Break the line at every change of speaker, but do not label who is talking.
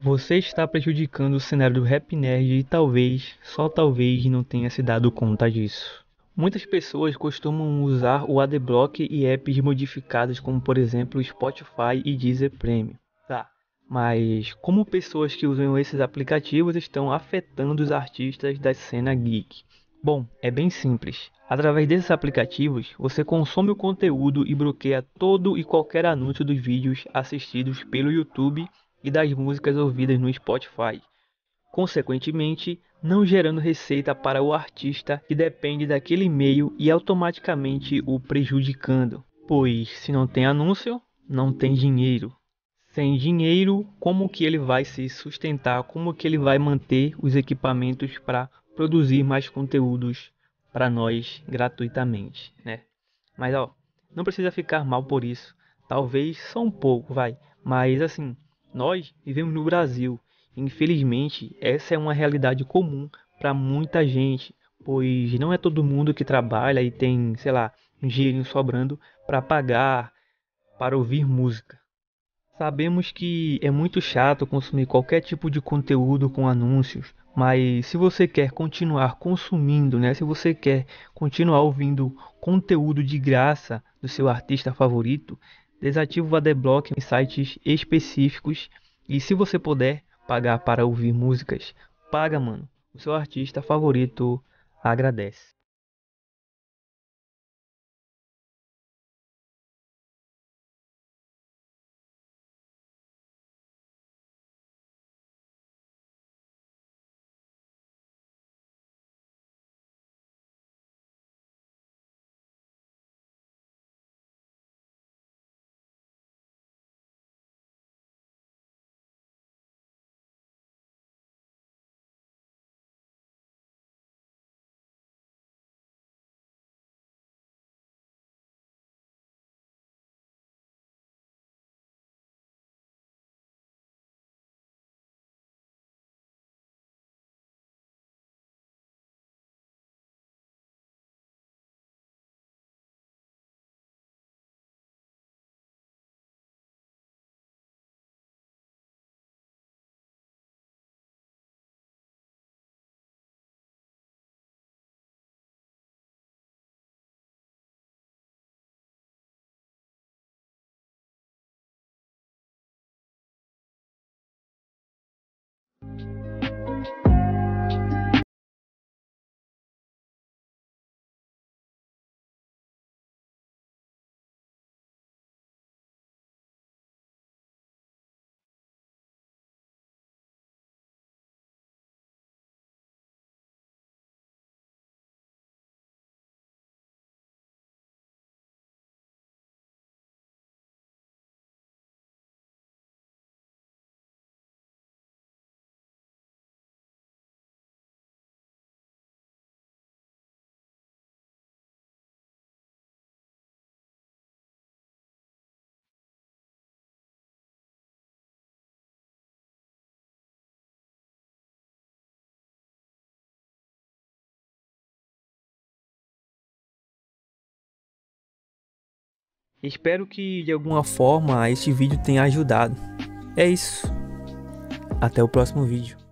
Você está prejudicando o cenário do rap nerd e talvez, só talvez, não tenha se dado conta disso. Muitas pessoas costumam usar o Adblock e apps modificados como por exemplo Spotify e Deezer Premium. Tá, mas como pessoas que usam esses aplicativos estão afetando os artistas da cena geek? Bom, é bem simples. Através desses aplicativos, você consome o conteúdo e bloqueia todo e qualquer anúncio dos vídeos assistidos pelo YouTube e das músicas ouvidas no Spotify, consequentemente, não gerando receita para o artista que depende daquele meio e automaticamente o prejudicando, pois se não tem anúncio, não tem dinheiro. Sem dinheiro, como que ele vai se sustentar? Como que ele vai manter os equipamentos para produzir mais conteúdos para nós gratuitamente, né? Mas ó, não precisa ficar mal por isso. Talvez só um pouco, vai. Mas assim, nós vivemos no Brasil. Infelizmente, essa é uma realidade comum para muita gente, pois não é todo mundo que trabalha e tem, sei lá, um dinheirinho sobrando para pagar para ouvir música. Sabemos que é muito chato consumir qualquer tipo de conteúdo com anúncios, mas se você quer continuar consumindo, né? Se você quer continuar ouvindo conteúdo de graça do seu artista favorito, Desativa o adblock em sites específicos e se você
puder pagar para ouvir músicas, paga, mano. O seu artista favorito
agradece.
Espero que de alguma forma este vídeo tenha ajudado. É isso. Até o próximo vídeo.